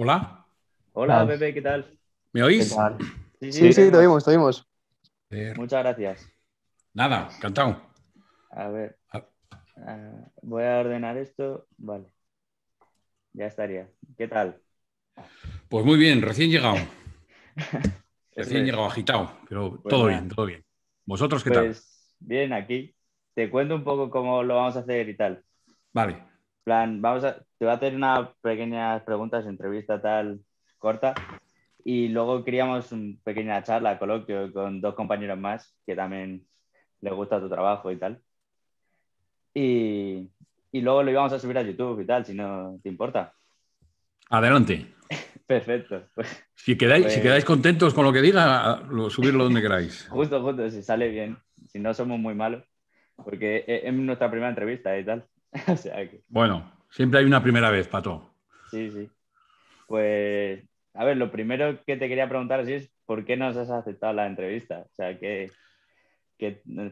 Hola. Hola, Pepe, ¿qué tal? ¿Me oís? Sí, sí, sí, oímos, te oímos. Muchas gracias. Nada, encantado. A ver. Ah, voy a ordenar esto. Vale. Ya estaría. ¿Qué tal? Pues muy bien, recién llegado. recién llegado, agitado, pero pues todo bien, todo bien. ¿Vosotros qué tal? Pues bien, aquí. Te cuento un poco cómo lo vamos a hacer y tal. Vale. plan, vamos a, te voy a hacer unas pequeñas preguntas, entrevista tal, corta. Y luego queríamos una pequeña charla, coloquio con dos compañeros más que también les gusta tu trabajo y tal. Y, y luego lo íbamos a subir a YouTube y tal, si no te importa. Adelante. Perfecto. Pues, si, quedáis, si pues quedáis contentos con lo que diga, lo, subirlo donde queráis. justo, justo, si sale bien. Si no, somos muy malos. Porque es, nuestra primera entrevista y tal. o sea Bueno, Siempre hay una primera vez, Pato. Sí, sí. Pues, a ver, lo primero que te quería preguntar es por qué nos has aceptado la entrevista. O sea, que,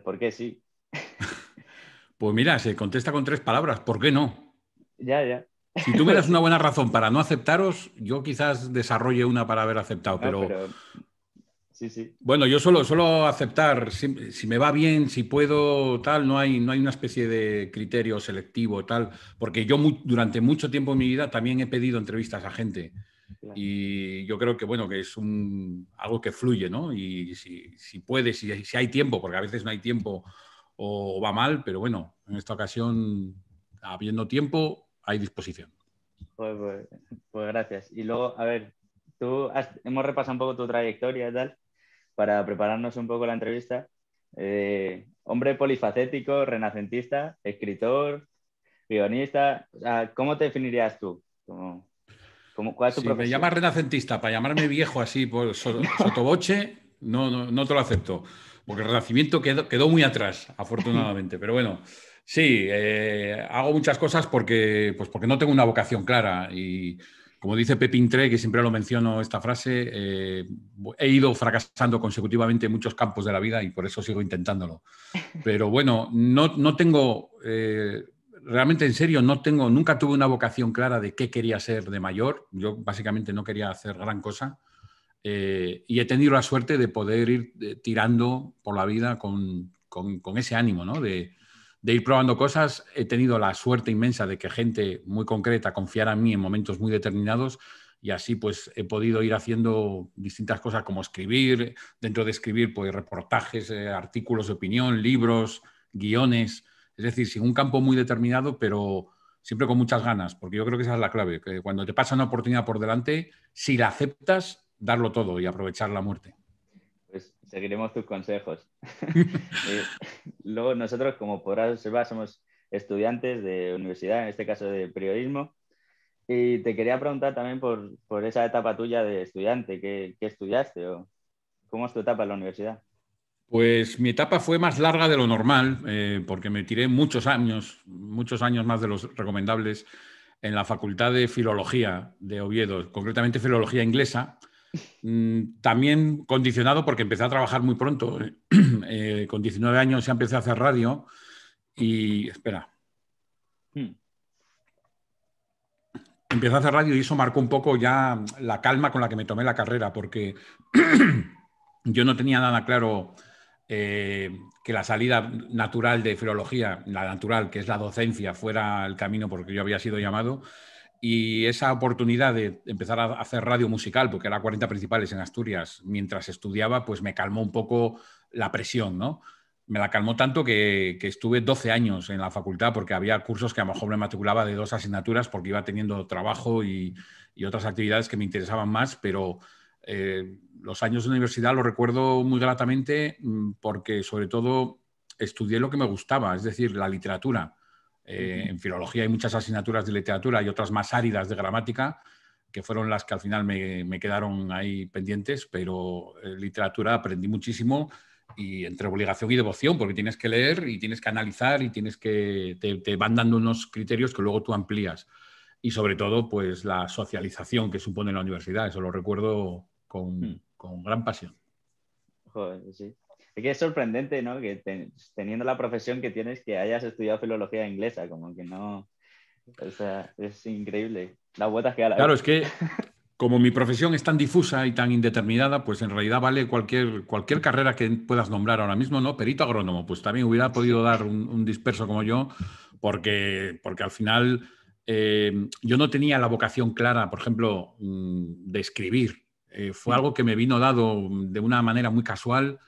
¿por qué sí? pues mira, se contesta con tres palabras, ¿por qué no? Ya, ya. Si tú me das una buena razón para no aceptaros, yo quizás desarrolle una para haber aceptado, pero, Sí, Bueno, yo solo, solo aceptar, si, me va bien, si puedo, tal, no hay, no hay una especie de criterio selectivo, tal, porque yo durante mucho tiempo en mi vida también he pedido entrevistas a gente. Y yo creo que, bueno, que es un, algo que fluye, ¿no? Y si, si puedes, si, si, hay tiempo, porque a veces no hay tiempo o va mal, pero bueno, en esta ocasión, habiendo tiempo, hay disposición. Pues, pues, pues gracias. Y luego, a ver, tú hemos repasado un poco tu trayectoria y tal, para prepararnos un poco la entrevista. Eh, hombre polifacético, renacentista, escritor, guionista. ¿Cómo te definirías tú? Como, ¿cuál es tu si me llamas renacentista para llamarme viejo así por sotoboche, no, no, no, te lo acepto. Porque el renacimiento quedó, quedó muy atrás, afortunadamente. Pero bueno, sí, eh, hago muchas cosas porque, pues porque no tengo una vocación clara y como dice Pepín Tre, que siempre lo menciono esta frase, eh, he ido fracasando consecutivamente en muchos campos de la vida y por eso sigo intentándolo. Pero bueno, no, tengo, eh, realmente en serio, no tengo, nunca tuve una vocación clara de qué quería ser de mayor. Yo básicamente no quería hacer gran cosa. Eh, y he tenido la suerte de poder ir tirando por la vida con, ese ánimo, ¿no? De, de ir probando cosas. He tenido la suerte inmensa de que gente muy concreta confiara en mí en momentos muy determinados y así pues he podido ir haciendo distintas cosas como escribir, dentro de escribir pues reportajes, eh, artículos de opinión, libros, guiones, es decir, sin un campo muy determinado, pero siempre con muchas ganas, porque yo creo que esa es la clave, que cuando te pasa una oportunidad por delante, si la aceptas, darlo todo y aprovechar la muerte. Seguiremos tus consejos. Eh, luego nosotros, como podrás observar, somos estudiantes de universidad, en este caso de periodismo. Y te quería preguntar también por, por esa etapa tuya de estudiante, ¿qué, qué estudiaste o cómo es tu etapa en la universidad? Pues mi etapa fue más larga de lo normal, eh, porque me tiré muchos años, muchos años más de los recomendables en la Facultad de Filología de Oviedo, concretamente Filología Inglesa, Mm, también condicionado porque empecé a trabajar muy pronto. Eh, eh, con 19 años ya empecé a hacer radio y... Espera. Hmm. Empecé a hacer radio y eso marcó un poco ya la calma con la que me tomé la carrera porque yo no tenía nada claro eh, que la salida natural de filología, la natural, que es la docencia, fuera el camino porque yo había sido llamado y esa oportunidad de empezar a hacer radio musical, porque era 40 principales en Asturias mientras estudiaba, pues me calmó un poco la presión, ¿no? Me la calmó tanto que, estuve 12 años en la facultad porque había cursos que a lo mejor me matriculaba de dos asignaturas porque iba teniendo trabajo y, otras actividades que me interesaban más, pero eh, los años de universidad los recuerdo muy gratamente mm, porque sobre todo estudié lo que me gustaba, es decir, la literatura eh, en filología hay muchas asignaturas de literatura y otras más áridas de gramática, que fueron las que al final me, quedaron ahí pendientes, pero eh, literatura aprendí muchísimo y entre obligación y devoción, porque tienes que leer y tienes que analizar y tienes que te, van dando unos criterios que luego tú amplías. Y sobre todo, pues la socialización que supone la universidad, eso lo recuerdo con, hmm. con gran pasión. Joder, sí. Es que es sorprendente, ¿no? Que teniendo la profesión que tienes, que hayas estudiado filología inglesa, como que no... O sea, es increíble. Las vueltas que Claro, es que como mi profesión es tan difusa y tan indeterminada, pues en realidad vale cualquier, cualquier carrera que puedas nombrar ahora mismo, ¿no? Perito agrónomo, pues también hubiera podido dar un, disperso como yo, porque, porque al final eh, yo no tenía la vocación clara, por ejemplo, mm, de escribir. Eh, fue mm. algo que me vino dado de una manera muy casual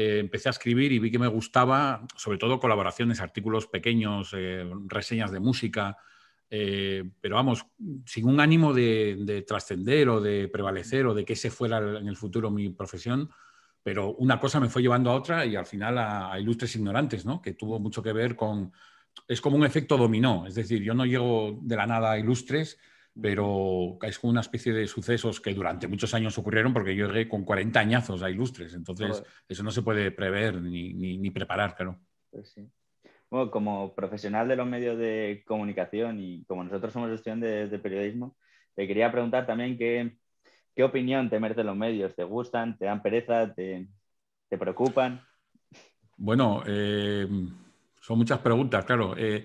eh, empecé a escribir y vi que me gustaba, sobre todo colaboraciones, artículos pequeños, eh, reseñas de música, eh, pero vamos, sin un ánimo de, trascender o de prevalecer o de que ese fuera en el futuro mi profesión, pero una cosa me fue llevando a otra y al final a, Ilustres Ignorantes, ¿no? que tuvo mucho que ver con... Es como un efecto dominó, es decir, yo no llego de la nada a Ilustres, pero es una especie de sucesos que durante muchos años ocurrieron porque yo llegué con 40 añazos a ilustres, entonces eso no se puede prever ni, preparar, claro. Pues como profesional de los medios de comunicación y como nosotros somos estudiantes de, periodismo, te quería preguntar también qué, qué opinión te merecen los medios, ¿te gustan, te dan pereza, te, preocupan? Bueno, eh, son muchas preguntas, claro. Eh,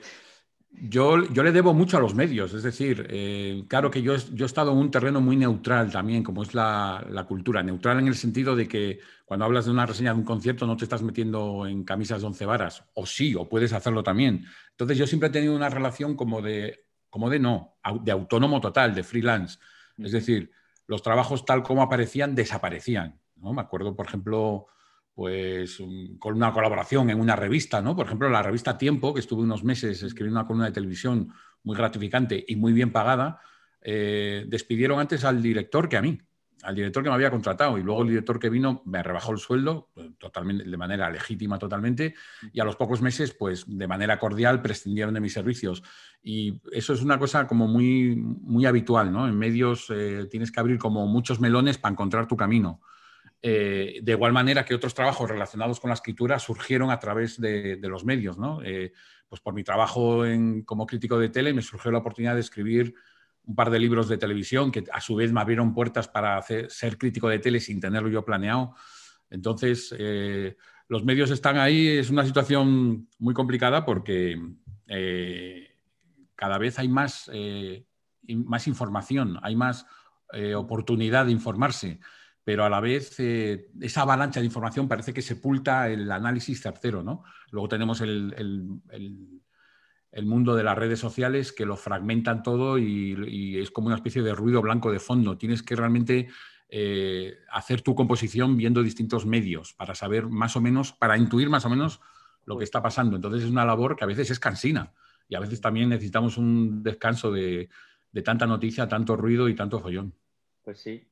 yo, le debo mucho a los medios, es decir, eh, claro que yo, yo, he estado en un terreno muy neutral también, como es la, cultura, neutral en el sentido de que cuando hablas de una reseña de un concierto no te estás metiendo en camisas de once varas, o sí, o puedes hacerlo también. Entonces yo siempre he tenido una relación como de, como de no, de autónomo total, de freelance. Es decir, los trabajos tal como aparecían desaparecían. ¿no? Me acuerdo, por ejemplo, pues con una colaboración en una revista, ¿no? Por ejemplo, la revista Tiempo, que estuve unos meses escribiendo una columna de televisión muy gratificante y muy bien pagada, eh, despidieron antes al director que a mí, al director que me había contratado, y luego el director que vino me rebajó el sueldo pues, totalmente, de manera legítima totalmente, y a los pocos meses, pues de manera cordial, prescindieron de mis servicios. Y eso es una cosa como muy, muy habitual, En medios eh, tienes que abrir como muchos melones para encontrar tu camino. Eh, de igual manera que otros trabajos relacionados con la escritura surgieron a través de, los medios. Eh, pues por mi trabajo como crítico de tele me surgió la oportunidad de escribir un par de libros de televisión que a su vez me abrieron puertas para hacer, ser crítico de tele sin tenerlo yo planeado. Entonces, eh, los medios están ahí, es una situación muy complicada porque cada vez hay más información, hay más oportunidad de informarse pero a la vez eh, esa avalancha de información parece que sepulta el análisis tercero. ¿no? Luego tenemos el, mundo de las redes sociales que lo fragmentan todo y, es como una especie de ruido blanco de fondo. Tienes que realmente eh, hacer tu composición viendo distintos medios para saber más o menos, para intuir más o menos lo que está pasando. Entonces es una labor que a veces es cansina y a veces también necesitamos un descanso de, de tanta noticia, tanto ruido y tanto follón. Pues sí,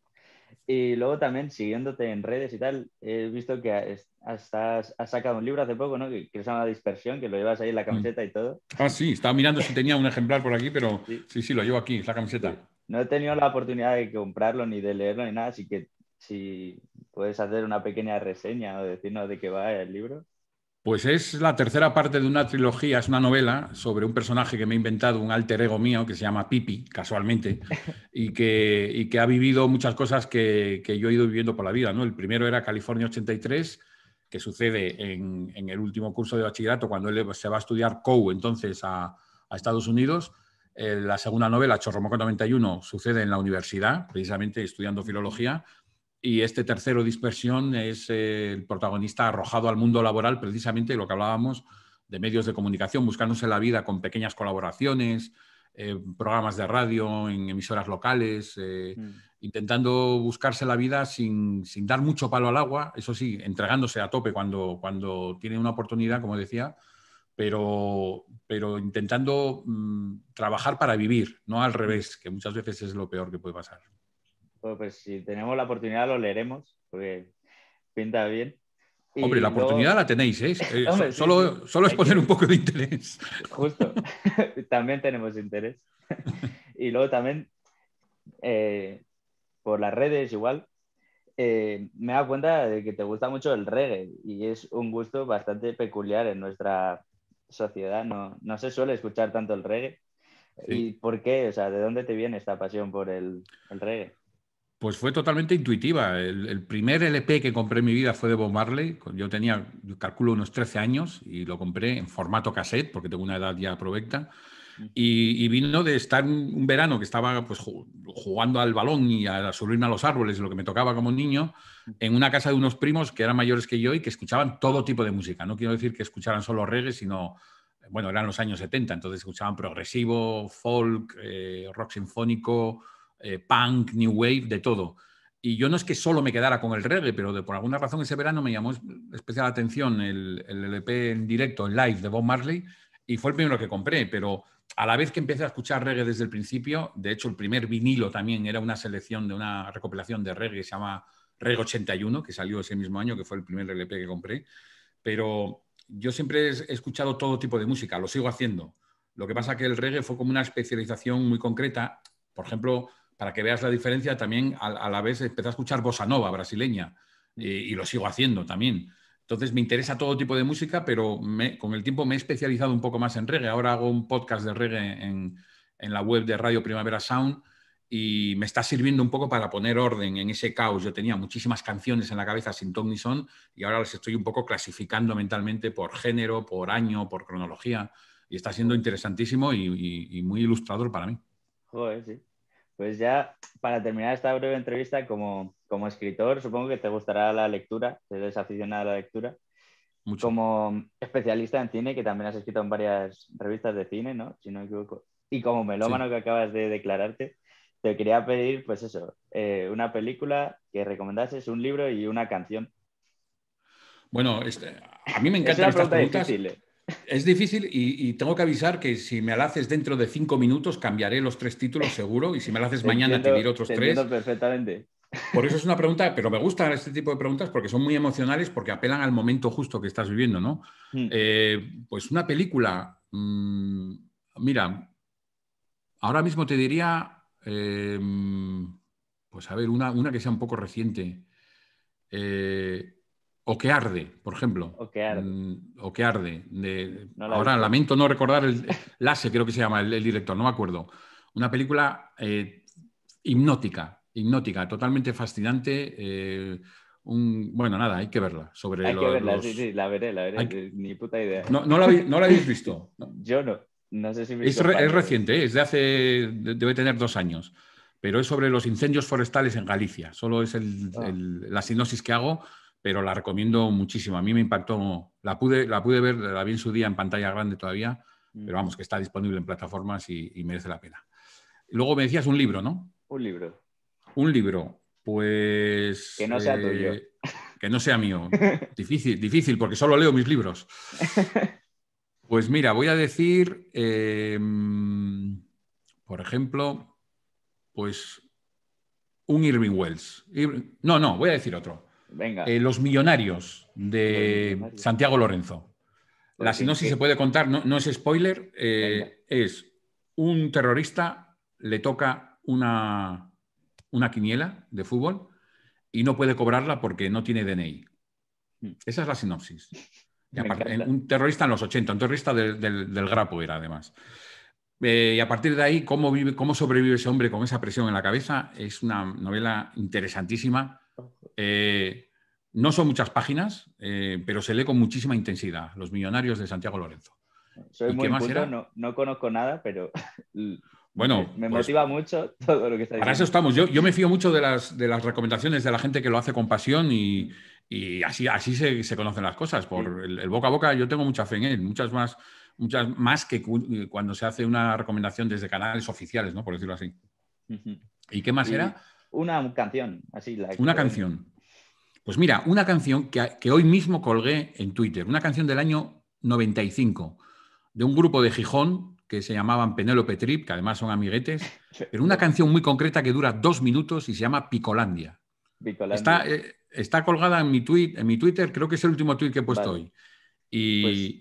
y luego también, siguiéndote en redes y tal, he visto que has, sacado un libro hace poco, ¿no? Que, se llama Dispersión, que lo llevas ahí en la mm. camiseta y todo. Ah, sí, estaba mirando si tenía un ejemplar por aquí, pero sí, sí, lo llevo aquí, es la camiseta. No he tenido la oportunidad de comprarlo ni de leerlo ni nada, así que si puedes hacer una pequeña reseña o decirnos de qué va el libro. Pues es la tercera parte de una trilogía, es una novela sobre un personaje que me he inventado, un alter ego mío, que se llama Pipi, casualmente, y que, ha vivido muchas cosas que, yo he ido viviendo por la vida. El primero era California 83, que sucede en, el último curso de bachillerato, cuando él se va a estudiar COU entonces a, Estados Unidos. Eh, la segunda novela, Chorromoco 91, sucede en la universidad, precisamente estudiando filología. Y este tercero, dispersión, es eh, el protagonista arrojado al mundo laboral, precisamente lo que hablábamos de medios de comunicación, buscándose la vida con pequeñas colaboraciones, eh, programas de radio, en emisoras locales, eh, mm. intentando buscarse la vida sin, dar mucho palo al agua, eso sí, entregándose a tope cuando, cuando tiene una oportunidad, como decía, pero, pero intentando mm, trabajar para vivir, no al mm. revés, que muchas veces es lo peor que puede pasar. Pues, pues si tenemos la oportunidad lo leeremos, porque pinta bien. hombre, la oportunidad la tenéis, ¿eh? eh solo, es poner un poco de interés. Justo, también tenemos interés. y luego también, eh, por las redes igual, eh, me he dado cuenta de que te gusta mucho el reggae y es un gusto bastante peculiar en nuestra sociedad. No, se suele escuchar tanto el reggae. ¿Y por qué? O sea, ¿de dónde te viene esta pasión por el, el reggae? Pues fue totalmente intuitiva. El, primer LP que compré en mi vida fue de Bob Marley. Yo tenía, calculo, unos 13 años y lo compré en formato cassette, porque tengo una edad ya provecta. Y, vino de estar un, verano que estaba pues, jugando al balón y a subirme a los árboles, lo que me tocaba como niño, en una casa de unos primos que eran mayores que yo y que escuchaban todo tipo de música. No quiero decir que escucharan solo reggae, sino, bueno, eran los años 70, entonces escuchaban progresivo, folk, eh, rock sinfónico, eh, punk, new wave, de todo. Y yo no es que solo me quedara con el reggae, pero de, por alguna razón ese verano me llamó especial atención el, LP en directo, en live de Bob Marley, y fue el primero que compré, pero a la vez que empecé a escuchar reggae desde el principio, de hecho el primer vinilo también era una selección de una recopilación de reggae que se llama Reggae 81, que salió ese mismo año, que fue el primer LP que compré, pero yo siempre he escuchado todo tipo de música, lo sigo haciendo. Lo que pasa que el reggae fue como una especialización muy concreta. Por ejemplo, para que veas la diferencia, también a, la vez empecé a escuchar bossa nova brasileña y lo sigo haciendo también. Entonces me interesa todo tipo de música, pero con el tiempo me he especializado un poco más en reggae. Ahora hago un podcast de reggae en, la web de Radio Primavera Sound y me está sirviendo un poco para poner orden en ese caos. Yo tenía muchísimas canciones en la cabeza sin ton ni son y ahora las estoy un poco clasificando mentalmente por género, por año, por cronología y está siendo interesantísimo y, y muy ilustrador para mí. Joder, sí. Pues ya para terminar esta breve entrevista, como, escritor, supongo que te gustará la lectura, eres aficionado a la lectura. Como especialista en cine, que también has escrito en varias revistas de cine, ¿no? Si no me equivoco. Y como melómano que acabas de declararte, te quería pedir, pues eso, eh, una película que recomendases, un libro y una canción. Bueno, este, a mí me encanta. es una eh. Es difícil y, tengo que avisar que si me la haces dentro de cinco minutos cambiaré los tres títulos seguro y si me la haces mañana te diré otros tres. perfectamente. Por eso es una pregunta, pero me gustan este tipo de preguntas porque son muy emocionales, porque apelan al momento justo que estás viviendo, ¿no? Hmm. Eh, pues una película, mm, mira, ahora mismo te diría, eh, pues a ver, una, que sea un poco reciente. Eh, o que arde, por ejemplo. O que arde. Mm, o que arde. ahora lamento no recordar el Lase, creo que se llama el, director, no me acuerdo. Una película eh, hipnótica, hipnótica, totalmente fascinante. Eh, un, bueno, nada, hay que verla. Sobre hay que verla, sí, sí, la veré, la veré. Ni puta idea. No, la, habéis visto. Yo no. No sé si es, reciente, ¿eh? es de hace. debe tener dos años. Pero es sobre los incendios forestales en Galicia. Solo es ah. la sinopsis que hago pero la recomiendo muchísimo. A mí me impactó, la pude, la pude ver, la vi en su día en pantalla grande todavía, pero vamos, que está disponible en plataformas y, merece la pena. Luego me decías un libro, ¿no? Un libro. Un libro, pues... Que no sea tuyo. Eh, que no sea mío. difícil, difícil, porque solo leo mis libros. Pues mira, voy a decir, em, por ejemplo, pues un Irving Wells. no, no, voy a decir otro. Eh, los Millonarios de Santiago Lorenzo. La sinopsis se puede contar, no, es spoiler, eh, es un terrorista le toca una, una quiniela de fútbol y no puede cobrarla porque no tiene DNI. Hmm. Esa es la sinopsis. un terrorista en los 80, un terrorista del, del, grapo era además. Eh, y a partir de ahí, cómo sobrevive ese hombre con esa presión en la cabeza, es una novela interesantísima eh, no son muchas páginas, eh, pero se lee con muchísima intensidad, Los Millonarios de Santiago Lorenzo. Soy muy más no, conozco nada, pero bueno, me, pues motiva mucho todo lo que está diciendo. Para eso estamos. Yo, me fío mucho de las, de las, recomendaciones de la gente que lo hace con pasión y, así, así se, conocen las cosas. Por el, boca a boca yo tengo mucha fe en él, muchas más, muchas más que eh, cuando se hace una recomendación desde canales oficiales, ¿no? Por decirlo así. ¿Y qué más era? Una canción, así. La una eh, canción. Pues mira, una canción que, hoy mismo colgué en Twitter, una canción del año 95, de un grupo de Gijón que se llamaban Penélope Trip, que además son amiguetes, pero una canción muy concreta que dura dos minutos y se llama Picolandia. Eh, está, colgada en mi, tweet, en mi Twitter, creo que es el último tweet que he puesto hoy. Pues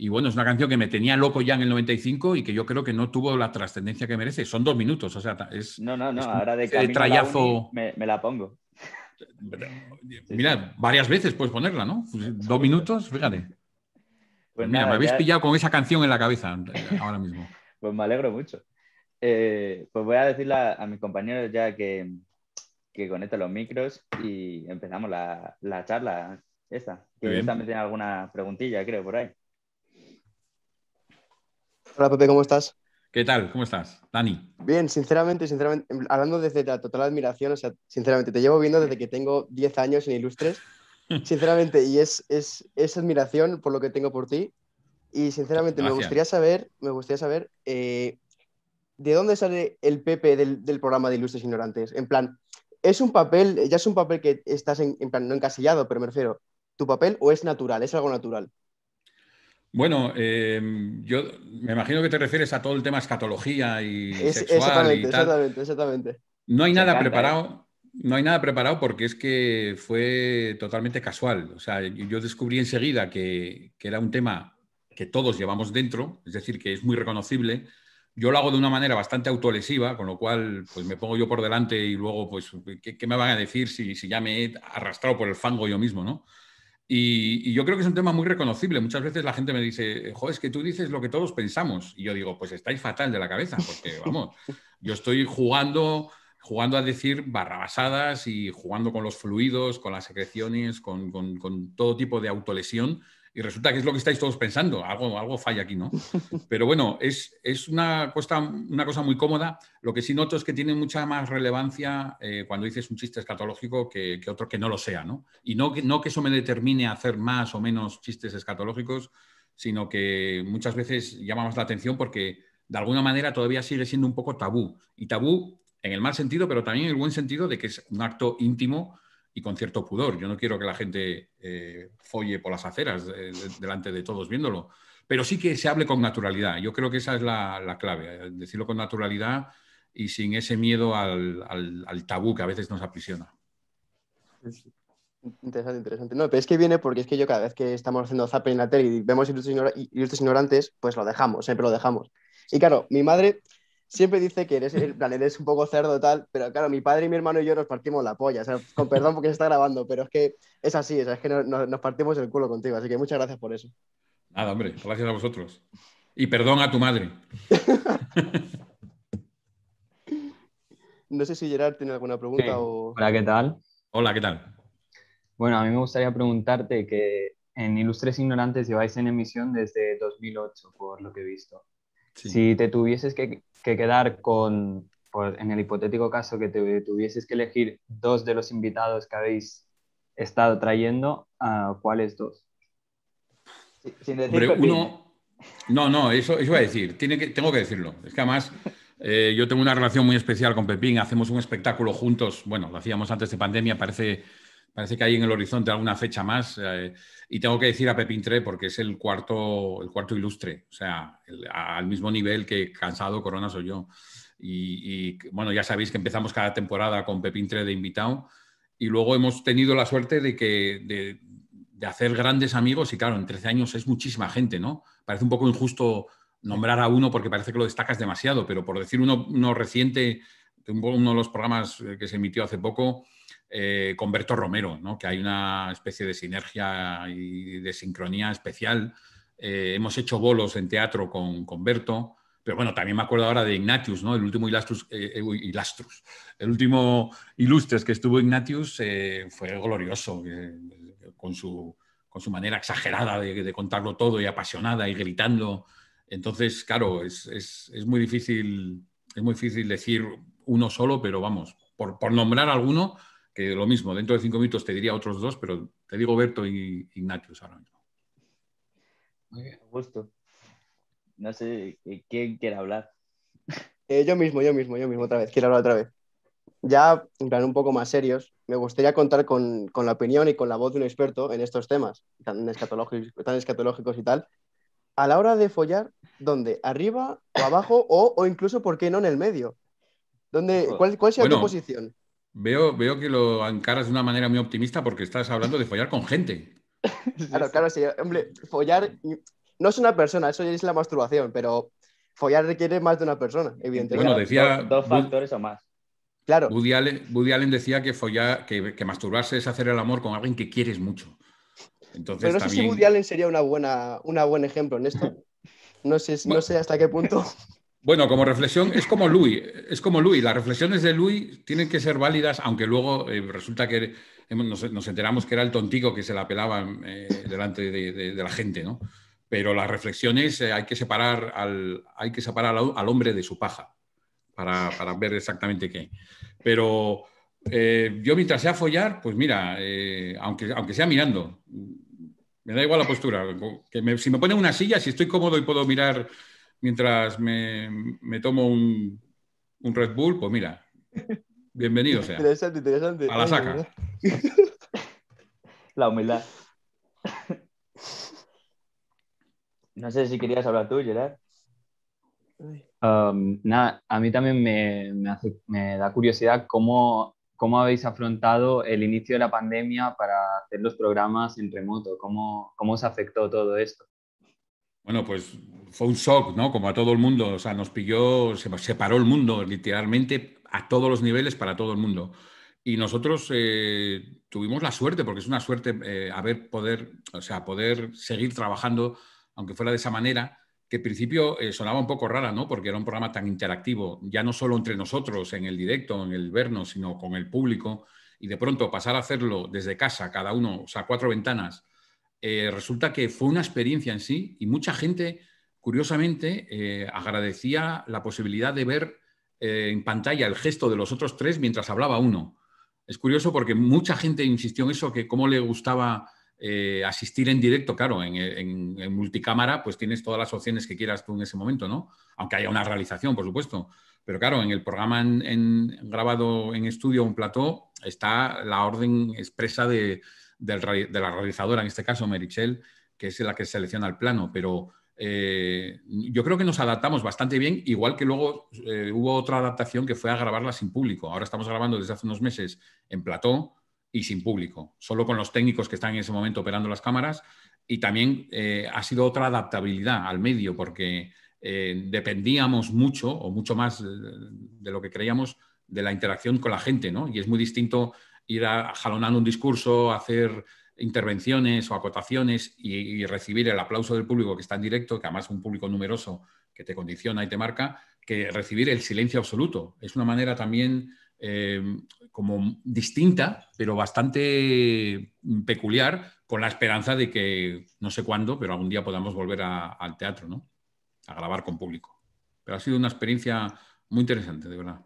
y, bueno, es una canción que me tenía loco ya en el 95 y que yo creo que no tuvo la trascendencia que merece. Son dos minutos, o sea, es. No, no, no, ahora de camino me, la pongo. Mira, varias veces puedes ponerla, ¿no? Pues, dos minutos, fíjate. Pues mira, me habéis pillado con esa canción en la cabeza eh, ahora mismo. pues me alegro mucho. Eh, pues voy a decirle a, mis compañeros ya que, que los micros y empezamos la, la charla. Esta, que también tiene alguna preguntilla, creo, por ahí. Hola Pepe, ¿cómo estás? ¿Qué tal? ¿Cómo estás? Dani. Bien, sinceramente, sinceramente, hablando desde la total admiración, o sea, sinceramente, te llevo viendo desde que tengo 10 años en Ilustres, sinceramente, y es, es, admiración por lo que tengo por ti. Y sinceramente, me gustaría saber, me gustaría saber eh, ¿de dónde sale el Pepe del, programa de Ilustres Ignorantes? En plan, es un papel, ya es un papel que estás en, en plan, no encasillado, pero me refiero, tu papel o es natural? ¿Es algo natural? Bueno, eh, yo me imagino que te refieres a todo el tema escatología y exactamente, exactamente, No hay nada ¿eh? preparado, no hay nada preparado porque es que fue totalmente casual. O sea, yo descubrí enseguida que, era un tema que todos llevamos dentro, es decir, que es muy reconocible. Yo lo hago de una manera bastante autolesiva, con lo cual pues me pongo yo por delante y luego, pues, ¿qué, me van a decir si, si, ya me he arrastrado por el fango yo mismo, no? Y, yo creo que es un tema muy reconocible. Muchas veces la gente me dice, joder, es que tú dices lo que todos pensamos. Y yo digo, pues estáis fatal de la cabeza, porque vamos, yo estoy jugando, jugando a decir barrabasadas y jugando con los fluidos, con las secreciones, con, con todo tipo de autolesión y resulta que es lo que estáis todos pensando, algo, algo falla aquí, ¿no? Pero bueno, es, una, cosa, una cosa muy cómoda. Lo que sí noto es que tiene mucha más relevancia eh, cuando dices un chiste escatológico que, otro que no lo sea, ¿no? Y no que, no que eso me determine a hacer más o menos chistes escatológicos, sino que muchas veces llama más la atención porque de alguna manera todavía sigue siendo un poco tabú. Y tabú en el mal sentido, pero también en el buen sentido de que es un acto íntimo y con cierto pudor. Yo no quiero que la gente eh, folle por las aceras eh, delante de todos viéndolo, pero sí que se hable con naturalidad. Yo creo que esa es la, clave, eh, decirlo con naturalidad y sin ese miedo al, tabú que a veces nos aprisiona. Interesante, interesante. No, pero es que viene porque es que yo cada vez que estamos haciendo zapping en la tele y vemos ilustres, ignorantes, pues lo dejamos, siempre lo dejamos. Y claro, mi madre siempre dice que eres, un poco cerdo tal, pero claro, mi padre y mi hermano y yo nos partimos la polla, o sea, con perdón porque se está grabando, pero es que es así, es que nos partimos el culo contigo, así que muchas gracias por eso. Nada, hombre, gracias a vosotros. Y perdón a tu madre. no sé si Gerard tiene alguna pregunta o... Hola, ¿qué tal? Hola, ¿qué tal? Bueno, a mí me gustaría preguntarte que en Ilustres Ignorantes lleváis en emisión desde 2008, por lo que he visto. Si te tuvieses que, quedar con, en el hipotético caso que te tuvieses que elegir dos de los invitados que habéis estado trayendo, ah, ¿cuáles dos? sin no, no, eso, eso a decir, tengo que decirlo. Es que además eh, yo tengo una relación muy especial con Pepín, hacemos un espectáculo juntos, bueno, lo hacíamos antes de pandemia, parece parece que hay en el horizonte alguna fecha más. Eh, y tengo que decir a Pepintre porque es el cuarto, el cuarto ilustre, o sea, al mismo nivel que Cansado, Corona soy yo. Y, bueno, ya sabéis que empezamos cada temporada con Tre de invitado y luego hemos tenido la suerte de que... De, hacer grandes amigos y claro, en 13 años es muchísima gente, ¿no? Parece un poco injusto nombrar a uno porque parece que lo destacas demasiado, pero por decir uno, uno reciente, uno de los programas eh, que se emitió hace poco, eh, con Berto Romero, que hay una especie de sinergia y de sincronía especial. Eh, hemos hecho bolos en teatro con, Conberto Berto, pero bueno, también me acuerdo ahora de Ignatius, El último Ilastrus, eh, eh, el último Ilustres que estuvo Ignatius fue glorioso, con su, manera exagerada de, contarlo todo y apasionada y gritando. Entonces, claro, es, muy difícil es muy difícil decir uno solo, pero vamos, por, por nombrar alguno, lo mismo, dentro de cinco minutos te diría otros dos, pero te digo Berto y Ignacio ahora mismo. Muy No sé quién quiere hablar. Eh, yo mismo, yo mismo, yo mismo otra vez, quiero hablar otra vez. Ya, en plan, un poco más serios, me gustaría contar con, la opinión y con la voz de un experto en estos temas, tan escatológicos, y tal, a la hora de follar, ¿dónde? ¿Arriba o abajo o, incluso, ¿por qué no, en el medio? ¿Dónde, cuál, cuál, sería tu posición? Veo, veo que lo encaras de una manera muy optimista porque estás hablando de follar con gente. Claro, claro, sí. Hombre, follar no es una persona, eso ya es la masturbación, pero follar requiere más de una persona, evidentemente. Bueno, decía... Dos, factores o más. Claro. Woody Allen, decía que, follar, que, masturbarse es hacer el amor con alguien que quieres mucho. Entonces, pero no sé si Woody Allen sería una buena, una buen ejemplo en esto. No sé, no sé hasta qué punto. Bueno, como reflexión, es como Luis, es como Luis. Las reflexiones de Luis tienen que ser válidas, aunque luego eh, resulta que eh, nos, enteramos que era el tontico que se la pelaba eh, delante de, la gente, ¿no? Pero las reflexiones hay que separar, al, hay que separar al, hombre de su paja para, ver exactamente qué. Pero yo mientras sea follar, pues mira, aunque, aunque sea mirando, me da igual la postura. Que si me ponen una silla, si estoy cómodo y puedo mirar mientras me, tomo un, un, Red Bull, pues mira, bienvenido sea. Interesante, A la saca. La humildad. No sé si querías hablar tú, Gerard. Um, nada, a mí también me, me da curiosidad cómo, habéis afrontado el inicio de la pandemia para hacer los programas en remoto, cómo, cómo os afectó todo esto. Bueno, pues fue un shock, ¿no? Como a todo el mundo, o sea, nos pilló, se separó el mundo literalmente a todos los niveles para todo el mundo. Y nosotros eh, tuvimos la suerte, porque es una suerte eh, haber poder, o sea, poder seguir trabajando, aunque fuera de esa manera, que al principio eh, sonaba un poco rara, ¿no? Porque era un programa tan interactivo, ya no solo entre nosotros en el directo, en el vernos, sino con el público. Y de pronto pasar a hacerlo desde casa, cada uno, o sea, cuatro ventanas, eh, resulta que fue una experiencia en sí y mucha gente, curiosamente, eh, agradecía la posibilidad de ver eh, en pantalla el gesto de los otros tres mientras hablaba uno. Es curioso porque mucha gente insistió en eso, que cómo le gustaba asistir en directo, claro, en, en, multicámara, pues tienes todas las opciones que quieras tú en ese momento, ¿no? Aunque haya una realización, por supuesto. Pero claro, en el programa en, grabado en estudio, un plató, está la orden expresa de, de la realizadora, en este caso Merichel, que es la que selecciona el plano, pero eh, yo creo que nos adaptamos bastante bien, igual que luego eh, hubo otra adaptación que fue a grabarla sin público. Ahora estamos grabando desde hace unos meses en plató y sin público, solo con los técnicos que están en ese momento operando las cámaras. Y también eh, ha sido otra adaptabilidad al medio, porque dependíamos mucho o mucho más de lo que creíamos de la interacción con la gente, ¿no? Y es muy distinto ir a, jalonando un discurso, hacer intervenciones o acotaciones y, recibir el aplauso del público que está en directo, que además es un público numeroso que te condiciona y te marca, que recibir el silencio absoluto. Es una manera también eh, como distinta, pero bastante peculiar, con la esperanza de que no sé cuándo, pero algún día podamos volver al teatro, ¿no? A grabar con público. Pero ha sido una experiencia muy interesante, de verdad.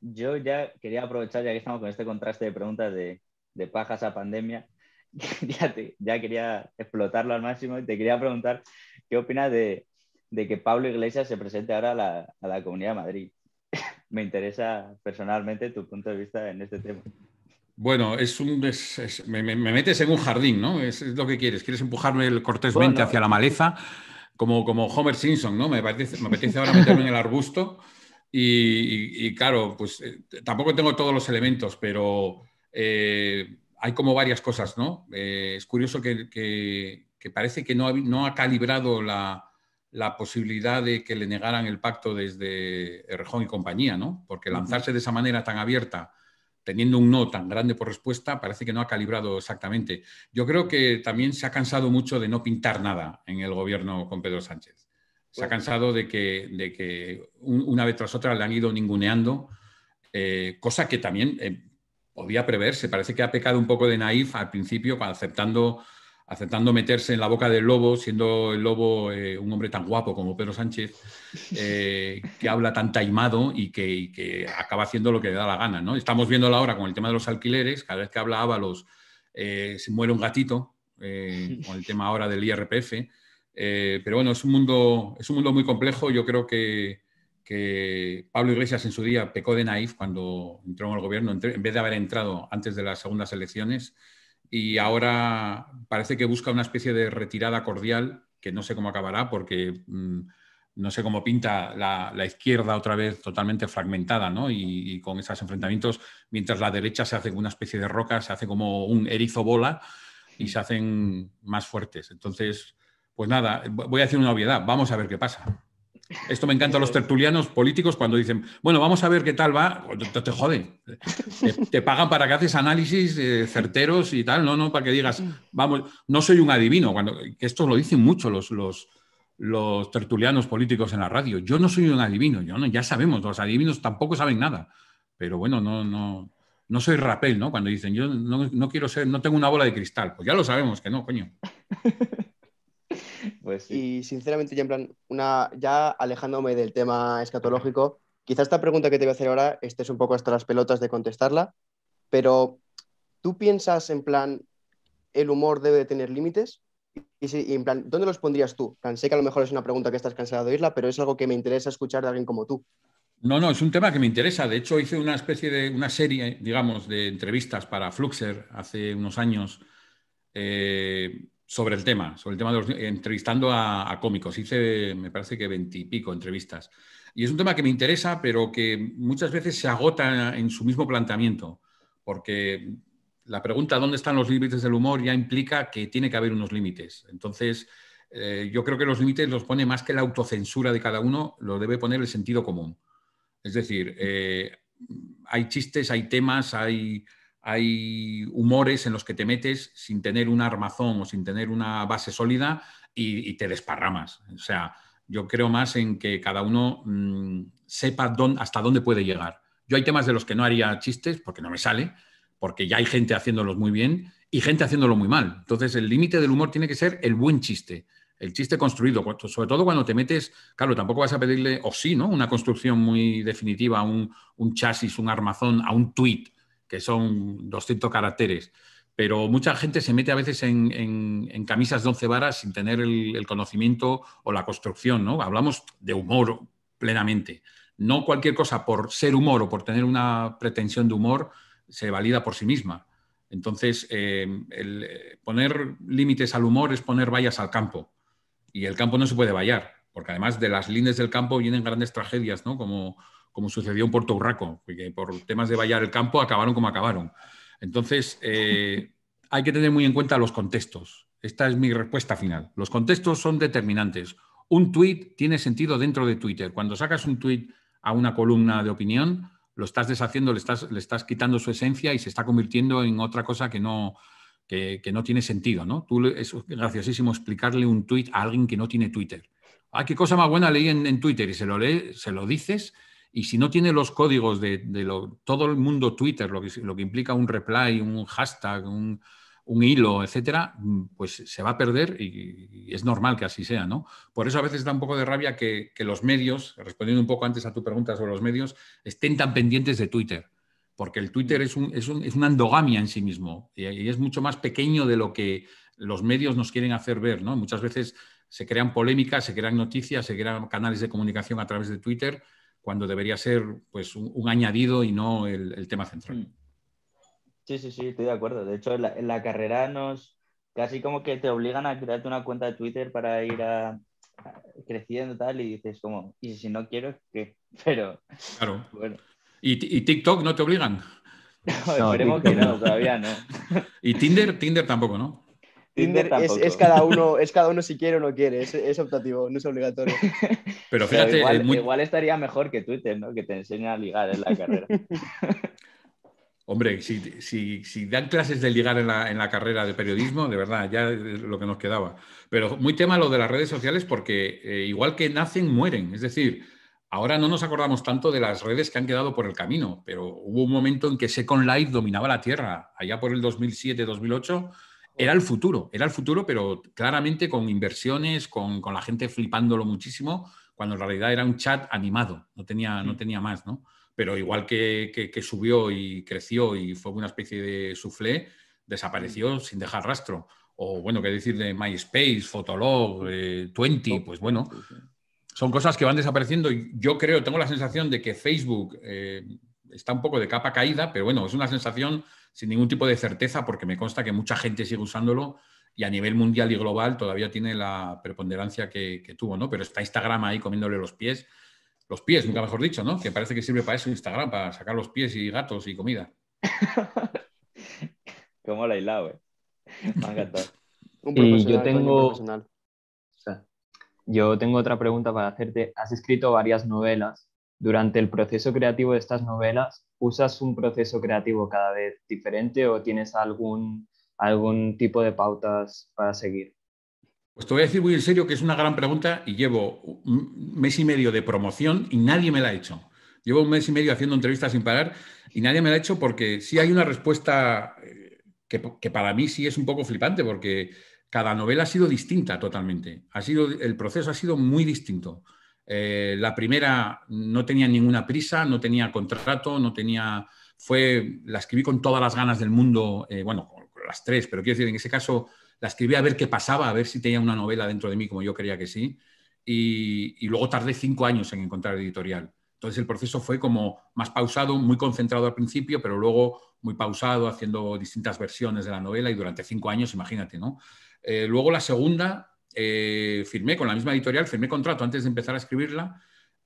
Yo ya quería aprovechar, ya que estamos con este contraste de preguntas de, pajas a pandemia, ya, quería explotarlo al máximo y te quería preguntar qué opinas de, que Pablo Iglesias se presente ahora a la, Comunidad de Madrid. Me interesa personalmente tu punto de vista en este tema. Bueno, es un, me, metes en un jardín, ¿no? Es, lo que quieres. Quieres empujarme el cortésmente hacia la maleza, como, como Homer Simpson, ¿no? Me, me apetece ahora meterme en el arbusto y, claro, pues eh, tampoco tengo todos los elementos, pero eh, hay como varias cosas, ¿no? Eh, es curioso que, parece que no ha, calibrado la, posibilidad de que le negaran el pacto desde Errejón y compañía, ¿no? Porque lanzarse de esa manera tan abierta, teniendo un no tan grande por respuesta, parece que no ha calibrado exactamente. Yo creo que también se ha cansado mucho de no pintar nada en el gobierno con Pedro Sánchez. Se ha cansado de que, una vez tras otra le han ido ninguneando, eh, cosa que también eh, podía preverse. Parece que ha pecado un poco de naif al principio, aceptando, aceptando meterse en la boca del lobo, siendo el lobo eh, un hombre tan guapo como Pedro Sánchez, que habla tan taimado y que, acaba haciendo lo que le da la gana. ¿no? Estamos viendo ahora con el tema de los alquileres, cada vez que habla Ábalos se muere un gatito, con el tema ahora del IRPF. Eh, pero bueno, es un, mundo, es un mundo muy complejo. Yo creo que, Pablo Iglesias en su día pecó de naif cuando entró en el gobierno, en vez de haber entrado antes de las segundas elecciones, y ahora parece que busca una especie de retirada cordial, que no sé cómo acabará, porque mm, no sé cómo pinta la, izquierda otra vez totalmente fragmentada, ¿no? Y, con esos enfrentamientos, mientras la derecha se hace una especie de roca, se hace como un erizo bola y se hacen más fuertes. Entonces, pues nada, voy a decir una obviedad, vamos a ver qué pasa. Esto me encanta a los tertulianos políticos cuando dicen, bueno, vamos a ver qué tal va, te, jode. Te, pagan para que haces análisis eh, certeros y tal, no, no, para que digas, vamos, no soy un adivino, cuando, esto lo dicen mucho los, los, los, tertulianos políticos en la radio. Yo no soy un adivino, yo no, ya sabemos, los adivinos tampoco saben nada. Pero bueno, no, no, no soy rapel, ¿no? Cuando dicen, yo no, no quiero ser, no tengo una bola de cristal, pues ya lo sabemos que no, coño. Pues y sinceramente, ya en plan, una, ya alejándome del tema escatológico, quizás esta pregunta que te voy a hacer ahora estés un poco hasta las pelotas de contestarla, pero ¿tú piensas en plan, el humor debe de tener límites? Y, si, en plan, ¿dónde los pondrías tú? sé que a lo mejor es una pregunta que estás cansado de oírla, pero es algo que me interesa escuchar de alguien como tú. No, no, es un tema que me interesa. De hecho, hice una especie de una serie, digamos, de entrevistas para Fluxer hace unos años. Eh, sobre el tema, sobre el tema de los, entrevistando a, cómicos. Hice, me parece que veintipico entrevistas. Y es un tema que me interesa, pero que muchas veces se agota en su mismo planteamiento, porque la pregunta ¿dónde están los límites del humor? ya implica que tiene que haber unos límites. Entonces, eh, yo creo que los límites los pone más que la autocensura de cada uno, lo debe poner el sentido común. Es decir, eh, hay chistes, hay temas, hay hay humores en los que te metes sin tener un armazón o sin tener una base sólida y, te desparramas. O sea, yo creo más en que cada uno mm, sepa dónde, hasta dónde puede llegar. Yo hay temas de los que no haría chistes porque no me sale, porque ya hay gente haciéndolos muy bien y gente haciéndolo muy mal. Entonces, el límite del humor tiene que ser el buen chiste, el chiste construido, sobre todo cuando te metes, claro, tampoco vas a pedirle, o sí, ¿no? Una construcción muy definitiva, un, un chasis, un armazón, a un tweet que son 200 caracteres. Pero mucha gente se mete a veces en, en, camisas de once varas sin tener el, conocimiento o la construcción, ¿no? Hablamos de humor plenamente. No cualquier cosa por ser humor o por tener una pretensión de humor se valida por sí misma. Entonces, eh, eh, poner límites al humor es poner vallas al campo. Y el campo no se puede vallar, porque además de las líneas del campo vienen grandes tragedias, ¿no? Como como sucedió en Puerto Urraco, que por temas de vallar el campo acabaron como acabaron. Entonces, eh, hay que tener muy en cuenta los contextos. Esta es mi respuesta final. Los contextos son determinantes. Un tweet tiene sentido dentro de Twitter. Cuando sacas un tweet a una columna de opinión, lo estás deshaciendo, le estás, quitando su esencia y se está convirtiendo en otra cosa que no, que, no tiene sentido. ¿no? Tú, es graciosísimo explicarle un tweet a alguien que no tiene Twitter. qué cosa más buena leí en, Twitter y se lo, se lo dices y si no tiene los códigos de, todo el mundo Twitter, lo que, implica un reply, un hashtag, un, hilo, etcétera, mm, pues se va a perder y, es normal que así sea, ¿no? Por eso a veces da un poco de rabia que, los medios, respondiendo un poco antes a tu pregunta sobre los medios, estén tan pendientes de Twitter porque el Twitter es, una endogamia en sí mismo y, y, es mucho más pequeño de lo que los medios nos quieren hacer ver. ¿no? Muchas veces se crean polémicas, se crean noticias, se crean canales de comunicación a través de Twitter cuando debería ser pues, un, añadido y no el, tema central. Mm. Sí, sí, sí, estoy de acuerdo. De hecho, en la, carrera nos casi como que te obligan a crearte una cuenta de Twitter para ir a, creciendo tal y dices como, y si no quiero, ¿qué? Pero... Claro. Bueno. ¿Y, TikTok no te obligan? esperemos que no, todavía no. ¿Y Tinder? Tinder tampoco, ¿no? Tinder es, cada uno, es cada uno si quiere o no quiere, es, optativo, no es obligatorio. Pero fíjate, igual, estaría mejor que Twitter, ¿no? Que te enseña a ligar en la carrera. Hombre, si, dan clases de ligar en la, carrera de periodismo, de verdad, ya es lo que nos quedaba. Pero muy tema lo de las redes sociales porque eh, igual que nacen, mueren. Es decir, ahora no nos acordamos tanto de las redes que han quedado por el camino, pero hubo un momento en que Second Life dominaba la Tierra, allá por el 2007-2008 era el futuro, era el futuro, pero claramente con inversiones, con, la gente flipándolo muchísimo, cuando en realidad era un chat animado, no tenía, no mm. tenía más, ¿no? Pero igual que, subió y creció y fue una especie de soufflé, desapareció mm. sin dejar rastro. O bueno, qué decir de MySpace, Fotolog, eh, Twenty, pues bueno, son cosas que van desapareciendo. Yo creo, tengo la sensación de que Facebook eh, está un poco de capa caída, pero bueno, es una sensación sin ningún tipo de certeza, porque me consta que mucha gente sigue usándolo y a nivel mundial y global todavía tiene la preponderancia que, tuvo, ¿no? Pero está Instagram ahí comiéndole los pies, los pies, nunca mejor dicho, ¿no? Que parece que sirve para eso Instagram, para sacar los pies y gatos y comida. Como la hilado, eh? yo tengo... yo tengo otra pregunta para hacerte. Has escrito varias novelas. Durante el proceso creativo de estas novelas, ¿Usas un proceso creativo cada vez diferente o tienes algún, tipo de pautas para seguir? Pues te voy a decir muy en serio que es una gran pregunta y llevo un mes y medio de promoción y nadie me la ha hecho. Llevo un mes y medio haciendo entrevistas sin parar y nadie me la ha hecho porque sí hay una respuesta eh, que, para mí sí es un poco flipante porque cada novela ha sido distinta totalmente. el proceso ha sido muy distinto. Eh, la primera no tenía ninguna prisa, no tenía contrato, no tenía. Fue, la escribí con todas las ganas del mundo, eh, bueno, las tres, pero quiero decir, en ese caso la escribí a ver qué pasaba, a ver si tenía una novela dentro de mí, como yo creía que sí. Y, luego tardé cinco años en encontrar editorial. Entonces el proceso fue como más pausado, muy concentrado al principio, pero luego muy pausado, haciendo distintas versiones de la novela y durante cinco años, imagínate, ¿no? Eh, luego la segunda eh, firmé con la misma editorial, firmé contrato antes de empezar a escribirla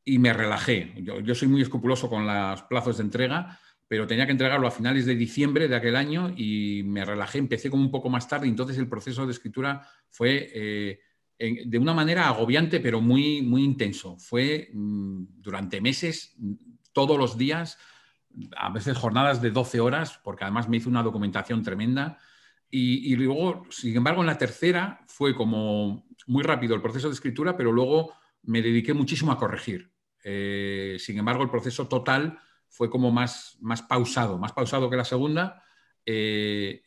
y me relajé. Yo, soy muy escrupuloso con los plazos de entrega, pero tenía que entregarlo a finales de diciembre de aquel año y me relajé, empecé como un poco más tarde, entonces el proceso de escritura fue eh, de una manera agobiante, pero muy, muy intenso. Fue mm, durante meses, mm, todos los días, a veces jornadas de 12 horas, porque además me hizo una documentación tremenda y, luego, sin embargo, en la tercera fue como muy rápido el proceso de escritura, pero luego me dediqué muchísimo a corregir. Eh, sin embargo, el proceso total fue como más, más pausado, más pausado que la segunda, eh,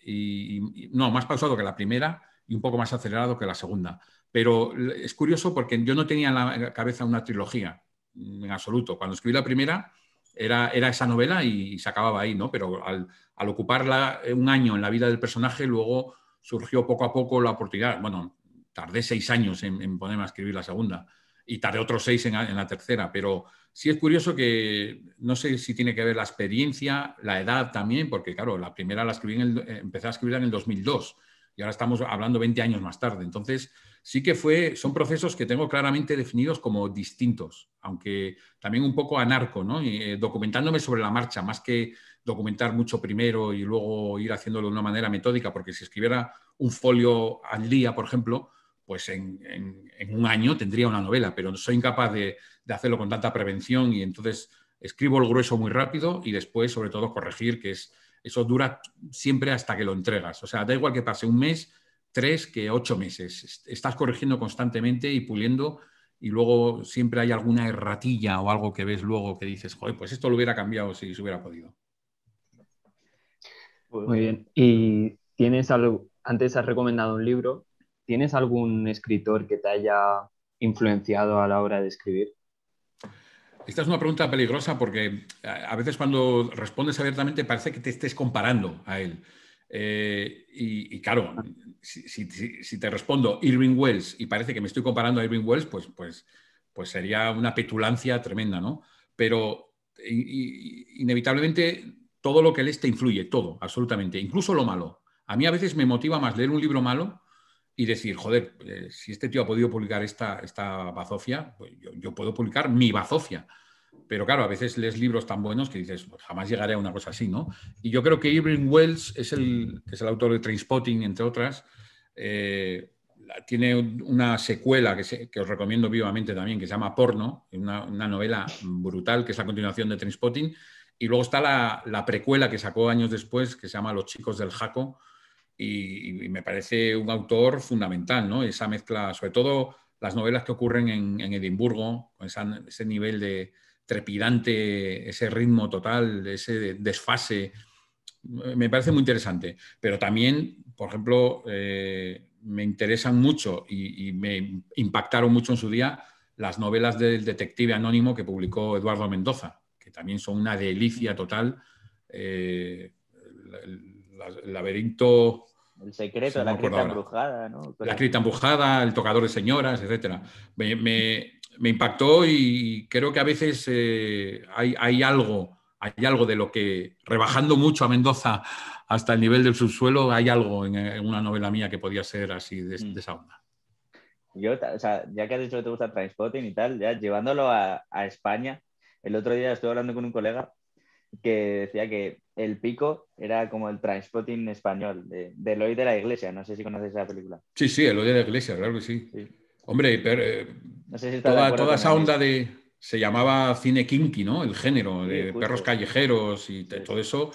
no, más pausado que la primera y un poco más acelerado que la segunda. Pero es curioso porque yo no tenía en la cabeza una trilogía en absoluto. Cuando escribí la primera, era, esa novela y, se acababa ahí, ¿no? Pero al, ocuparla eh, un año en la vida del personaje, luego surgió poco a poco la oportunidad. Bueno, tardé seis años en, en, ponerme a escribir la segunda y tardé otros seis en, la tercera, pero sí es curioso que no sé si tiene que ver la experiencia, la edad también, porque claro, la primera la escribí eh, empecé a escribirla en el 2002 y ahora estamos hablando 20 años más tarde. Entonces, sí que fue, son procesos que tengo claramente definidos como distintos, aunque también un poco anarco, ¿no? Eh, documentándome sobre la marcha, más que documentar mucho primero y luego ir haciéndolo de una manera metódica, porque si escribiera un folio al día, por ejemplo, pues en, un año tendría una novela, pero soy incapaz de, de hacerlo con tanta prevención y entonces escribo el grueso muy rápido y después, sobre todo, corregir, que es eso dura siempre hasta que lo entregas. O sea, da igual que pase un mes, tres, que ocho meses. Estás corrigiendo constantemente y puliendo y luego siempre hay alguna erratilla o algo que ves luego que dices, joder, pues esto lo hubiera cambiado si se hubiera podido. Pues Muy bien. Y tienes algo, antes has recomendado un libro, ¿tienes algún escritor que te haya influenciado a la hora de escribir? Esta es una pregunta peligrosa porque eh, a veces cuando respondes abiertamente parece que te estés comparando a él. Eh, y, claro, si, te respondo Irving Wells y parece que me estoy comparando a Irving Wells, pues, pues, pues sería una petulancia tremenda, ¿no? Pero inevitablemente todo lo que lees te influye, todo, absolutamente, incluso lo malo. A mí a veces me motiva más leer un libro malo y decir, joder, eh, si este tío ha podido publicar esta, esta bazofia, pues yo, puedo publicar mi bazofia. Pero claro, a veces lees libros tan buenos que dices, pues jamás llegaré a una cosa así, ¿no? Y yo creo que Irving Wells, es el, que es el autor de Trainspotting, entre otras, eh, tiene una secuela que, os recomiendo vivamente también, que se llama Porno, una, una novela brutal, que es la continuación de Trainspotting. Y luego está la, la, precuela que sacó años después, que se llama Los chicos del Jaco, y, me parece un autor fundamental, ¿no? Esa mezcla, sobre todo las novelas que ocurren en, Edimburgo, con ese nivel de trepidante, ese ritmo total, ese desfase, me parece muy interesante. Pero también, por ejemplo, eh, me interesan mucho y, me impactaron mucho en su día las novelas del detective anónimo que publicó Eduardo Mendoza, que también son una delicia total. Eh, el laberinto... El secreto, la cripta embrujada, La cripta embrujada, el tocador de señoras, etc. Me, impactó y creo que a veces eh, hay, algo, hay algo de lo que, rebajando mucho a Mendoza hasta el nivel del subsuelo, hay algo en, una novela mía que podía ser así de, mm. esa onda. Yo, ya que has dicho que te gusta Transpotting y tal, ya llevándolo a, a España, el otro día estuve hablando con un colega que decía que el pico era como el transpotting español, de, de Eloy de la Iglesia. No sé si conoces esa película. Sí, sí, Eloy de la Iglesia, claro que sí. Hombre, eh, toda, toda esa onda de. Se llamaba cine kinky, ¿no? El género, de perros callejeros y todo eso.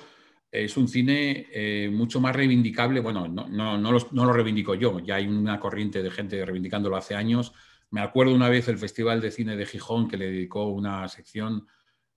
Es un cine eh, mucho más reivindicable. Bueno, no, no, no, no lo reivindico yo. Ya hay una corriente de gente reivindicándolo hace años. Me acuerdo una vez el Festival de Cine de Gijón que le dedicó una sección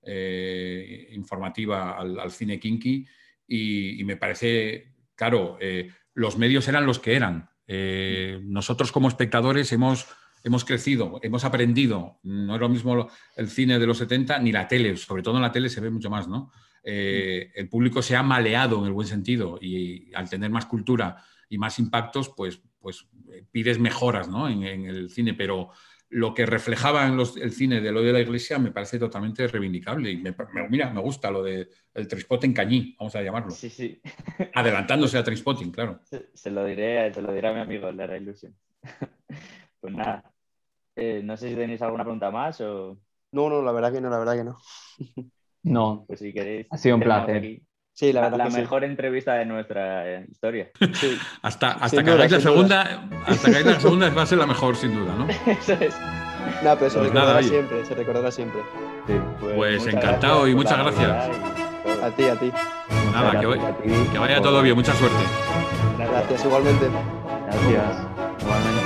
eh, informativa al, cine kinky y, me parece, claro, eh, los medios eran los que eran. Eh, mm. nosotros como espectadores hemos, hemos crecido, hemos aprendido. No es lo mismo el cine de los 70 ni la tele, sobre todo en la tele se ve mucho más, ¿no? Mm. el público se ha maleado en el buen sentido y al tener más cultura y más impactos, pues, pues pides mejoras ¿no? en el cine, pero lo que reflejaba en los, el cine de lo de la iglesia me parece totalmente reivindicable. Y me, mira, me gusta lo de el en cañí, vamos a llamarlo. Sí, sí. Adelantándose a trispotting, claro. Se, lo diré, se lo diré a mi amigo, le hará ilusión. pues nada. Eh, no sé si tenéis alguna pregunta más o. No, no, la verdad que no, la verdad que no. no, pues si queréis. Ha sido un placer. Sí, la, mejor entrevista de nuestra eh, historia. hasta hasta que hagáis la segunda, hasta la segunda va a ser la mejor sin duda, ¿no? Eso es. No, pero se pues recordará siempre, se recordará siempre. pues, pues encantado y muchas gracias. A ti, a ti. Pues nada, que, que vaya todo bien, mucha suerte. Gracias, igualmente. Gracias, igualmente.